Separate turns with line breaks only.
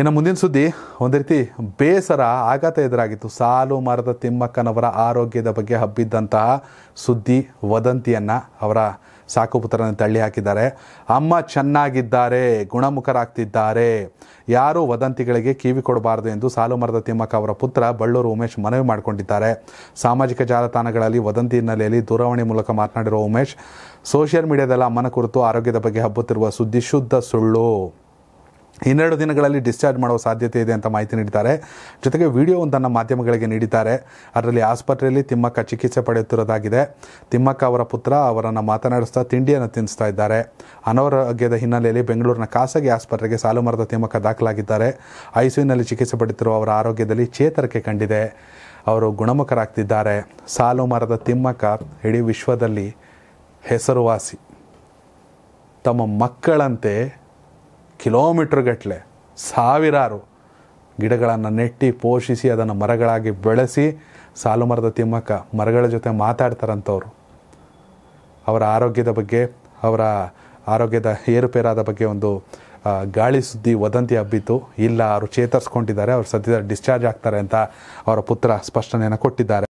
ಇನ್ನು ಮುಂದಿನ ಸುದ್ದಿ ಒಂದು ರೀತಿ ಬೇಸರ ಆಘಾತ ಎದುರಾಗಿತ್ತು ಸಾಲು ಮರದ ತಿಮ್ಮಕ್ಕನವರ ಆರೋಗ್ಯದ ಬಗ್ಗೆ ಹಬ್ಬಿದ್ದಂತಹ ಸುದ್ದಿ ವದಂತಿಯನ್ನು ಅವರ ಸಾಕುಪುತ್ರನ ತಳ್ಳಿ ಹಾಕಿದ್ದಾರೆ ಅಮ್ಮ ಚೆನ್ನಾಗಿದ್ದಾರೆ ಗುಣಮುಖರಾಗ್ತಿದ್ದಾರೆ ಯಾರೂ ವದಂತಿಗಳಿಗೆ ಕಿವಿ ಕೊಡಬಾರದು ಎಂದು ಸಾಲು ಮರದ ತಿಮ್ಮಕ್ಕ ಅವರ ಪುತ್ರ ಬಳ್ಳೂರು ಉಮೇಶ್ ಮನವಿ ಮಾಡಿಕೊಂಡಿದ್ದಾರೆ ಸಾಮಾಜಿಕ ಜಾಲತಾಣಗಳಲ್ಲಿ ವದಂತಿ ಹಿನ್ನೆಲೆಯಲ್ಲಿ ದೂರವಾಣಿ ಮೂಲಕ ಮಾತನಾಡಿರುವ ಉಮೇಶ್ ಸೋಷಿಯಲ್ ಮೀಡಿಯಾದಲ್ಲಿ ಅಮ್ಮನ ಕುರಿತು ಆರೋಗ್ಯದ ಬಗ್ಗೆ ಹಬ್ಬುತ್ತಿರುವ ಸುದ್ದಿ ಶುದ್ಧ ಸುಳ್ಳು ಇನ್ನೆರಡು ದಿನಗಳಲ್ಲಿ ಡಿಸ್ಚಾರ್ಜ್ ಮಾಡುವ ಸಾಧ್ಯತೆ ಇದೆ ಅಂತ ಮಾಹಿತಿ ನೀಡಿದ್ದಾರೆ ಜೊತೆಗೆ ವಿಡಿಯೋ ಒಂದನ್ನು ಮಾಧ್ಯಮಗಳಿಗೆ ನೀಡಿದ್ದಾರೆ ಅದರಲ್ಲಿ ಆಸ್ಪತ್ರೆಯಲ್ಲಿ ತಿಮ್ಮಕ್ಕ ಚಿಕಿತ್ಸೆ ಪಡೆಯುತ್ತಿರೋದಾಗಿದೆ ತಿಮ್ಮಕ್ಕ ಅವರ ಪುತ್ರ ಅವರನ್ನು ಮಾತನಾಡಿಸ್ತಾ ತಿಂಡಿಯನ್ನು ತಿನ್ನಿಸ್ತಾ ಇದ್ದಾರೆ ಅನಾರೋಗ್ಯದ ಹಿನ್ನೆಲೆಯಲ್ಲಿ ಬೆಂಗಳೂರಿನ ಖಾಸಗಿ ಆಸ್ಪತ್ರೆಗೆ ಸಾಲು ಮರದ ತಿಮ್ಮಕ್ಕ ದಾಖಲಾಗಿದ್ದಾರೆ ಐಸಿಯುನಲ್ಲಿ ಚಿಕಿತ್ಸೆ ಪಡೆಯುತ್ತಿರುವ ಅವರ ಆರೋಗ್ಯದಲ್ಲಿ ಚೇತರಿಕೆ ಕಂಡಿದೆ ಅವರು ಗುಣಮುಖರಾಗ್ತಿದ್ದಾರೆ ಸಾಲು ಮರದ ತಿಮ್ಮಕ್ಕ ಇಡೀ ವಿಶ್ವದಲ್ಲಿ ಹೆಸರುವಾಸಿ ತಮ್ಮ ಮಕ್ಕಳಂತೆ ಗಟ್ಟಲೆ ಸಾವಿರಾರು ಗಿಡಗಳನ್ನು ನೆಟ್ಟಿ ಪೋಷಿಸಿ ಅದನ್ನು ಮರಗಳಾಗಿ ಬೆಳೆಸಿ ಸಾಲು ಮರದ ತಿಮ್ಮಕ್ಕ ಮರಗಳ ಜೊತೆ ಮಾತಾಡ್ತಾರಂಥವ್ರು ಅವರ ಆರೋಗ್ಯದ ಬಗ್ಗೆ ಅವರ ಆರೋಗ್ಯದ ಏರುಪೇರಾದ ಬಗ್ಗೆ ಒಂದು ಗಾಳಿ ಸುದ್ದಿ ವದಂತಿ ಹಬ್ಬಿತ್ತು ಇಲ್ಲ ಅವರು ಚೇತರಿಸ್ಕೊಂಡಿದ್ದಾರೆ ಅವರು ಸದ್ಯದ ಡಿಸ್ಚಾರ್ಜ್ ಆಗ್ತಾರೆ ಅಂತ ಅವರ ಪುತ್ರ ಸ್ಪಷ್ಟನೆಯನ್ನು ಕೊಟ್ಟಿದ್ದಾರೆ